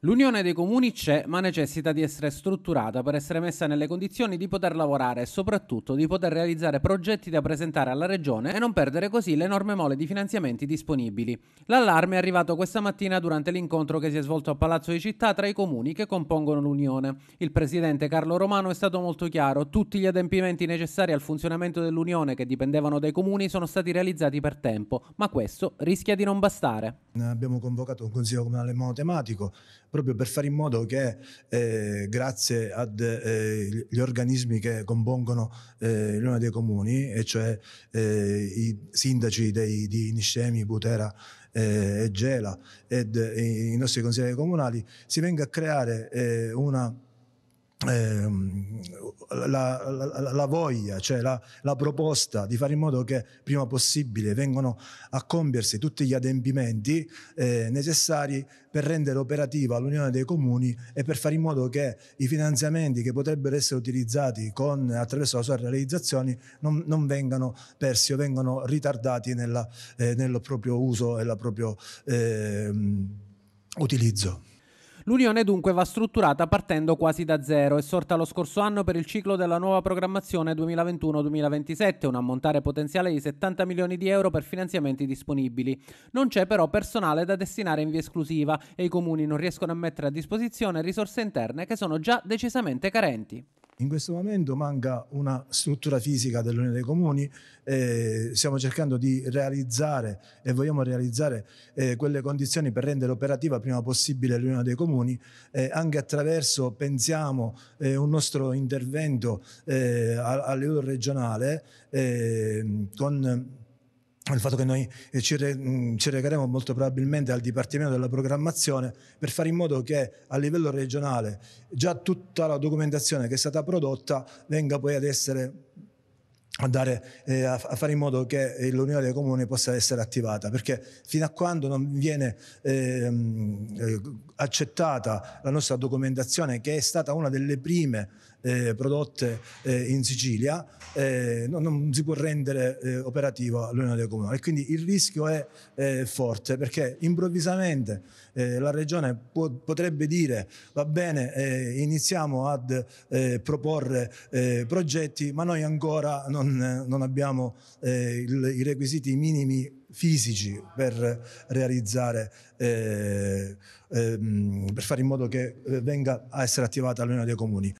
L'unione dei comuni c'è, ma necessita di essere strutturata per essere messa nelle condizioni di poter lavorare e soprattutto di poter realizzare progetti da presentare alla regione e non perdere così l'enorme mole di finanziamenti disponibili. L'allarme è arrivato questa mattina durante l'incontro che si è svolto a Palazzo di Città tra i comuni che compongono l'unione. Il presidente Carlo Romano è stato molto chiaro, tutti gli adempimenti necessari al funzionamento dell'unione che dipendevano dai comuni sono stati realizzati per tempo, ma questo rischia di non bastare abbiamo convocato un consiglio comunale monotematico proprio per fare in modo che eh, grazie agli eh, organismi che compongono eh, l'Unione dei Comuni, e cioè eh, i sindaci dei, di Niscemi, Butera eh, e Gela ed eh, i nostri consiglieri comunali, si venga a creare una Ehm, la, la, la, voglia, cioè la, la, proposta di fare in modo che prima possibile vengano a compiersi tutti gli adempimenti eh, necessari per rendere operativa l'Unione dei Comuni e per fare in modo che i finanziamenti che potrebbero essere utilizzati con, attraverso la sua realizzazione non, non, vengano persi o vengano ritardati nella, eh, nel proprio uso e nel proprio ehm, utilizzo. L'Unione dunque va strutturata partendo quasi da zero è sorta lo scorso anno per il ciclo della nuova programmazione 2021-2027, un ammontare potenziale di 70 milioni di euro per finanziamenti disponibili. Non c'è però personale da destinare in via esclusiva e i comuni non riescono a mettere a disposizione risorse interne che sono già decisamente carenti. In questo momento manca una struttura fisica dell'Unione dei Comuni, eh, stiamo cercando di realizzare e vogliamo realizzare eh, quelle condizioni per rendere operativa prima possibile l'Unione dei Comuni, eh, anche attraverso, pensiamo, eh, un nostro intervento eh, a, a livello regionale eh, con il fatto che noi eh, ci, re, mm, ci, recheremo molto probabilmente al Dipartimento della Programmazione per fare in modo che a livello regionale già tutta la documentazione che è stata prodotta venga poi ad essere andare eh, a, fare in modo che eh, l'unione dei comuni possa essere attivata perché fino a quando non viene ehm, eh, accettata la nostra documentazione che è stata una delle prime eh, prodotte eh, in Sicilia eh, non, non, si può rendere operativa l'unione dei comuni e quindi il rischio è forte perché improvvisamente la regione può, potrebbe dire va bene iniziamo ad proporre progetti ma noi ancora non non, non abbiamo eh, il, i requisiti minimi fisici per realizzare, eh, ehm, per fare in modo che eh, venga a essere attivata l'Unione dei Comuni.